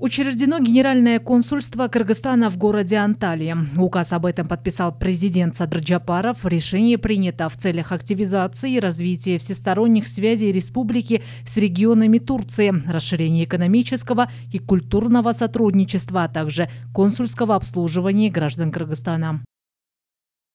Учреждено Генеральное консульство Кыргызстана в городе Анталия. Указ об этом подписал президент Садр Решение принято в целях активизации и развития всесторонних связей республики с регионами Турции, расширения экономического и культурного сотрудничества, а также консульского обслуживания граждан Кыргызстана.